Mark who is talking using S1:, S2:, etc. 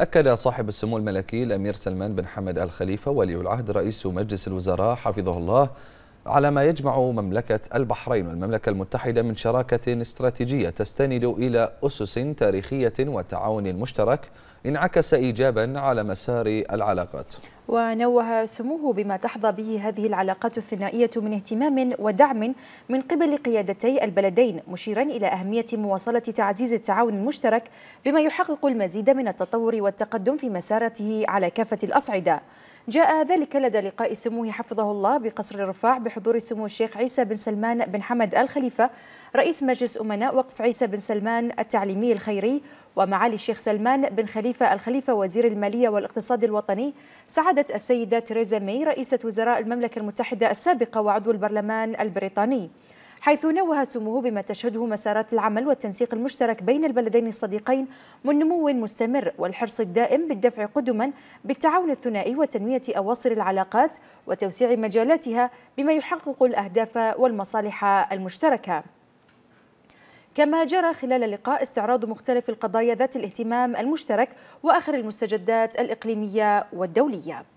S1: أكد صاحب السمو الملكي الأمير سلمان بن حمد الخليفة ولي العهد رئيس مجلس الوزراء حفظه الله على ما يجمع مملكة البحرين والمملكة المتحدة من شراكة استراتيجية تستند إلى أسس تاريخية وتعاون مشترك انعكس إيجابا على مسار العلاقات
S2: ونوه سموه بما تحظى به هذه العلاقات الثنائية من اهتمام ودعم من قبل قيادتي البلدين مشيرا إلى أهمية مواصلة تعزيز التعاون المشترك بما يحقق المزيد من التطور والتقدم في مسارته على كافة الأصعدة جاء ذلك لدى لقاء سموه حفظه الله بقصر الرفاع بحضور سمو الشيخ عيسى بن سلمان بن حمد الخليفة رئيس مجلس أمناء وقف عيسى بن سلمان التعليمي الخيري ومعالي الشيخ سلمان بن خليفة الخليفة وزير المالية والاقتصاد الوطني سعادة السيدة تريزا مي رئيسة وزراء المملكة المتحدة السابقة وعضو البرلمان البريطاني حيث نوه سموه بما تشهده مسارات العمل والتنسيق المشترك بين البلدين الصديقين من نمو مستمر والحرص الدائم بالدفع قدما بالتعاون الثنائي وتنمية أواصر العلاقات وتوسيع مجالاتها بما يحقق الأهداف والمصالح المشتركة كما جرى خلال اللقاء استعراض مختلف القضايا ذات الاهتمام المشترك وآخر المستجدات الإقليمية والدولية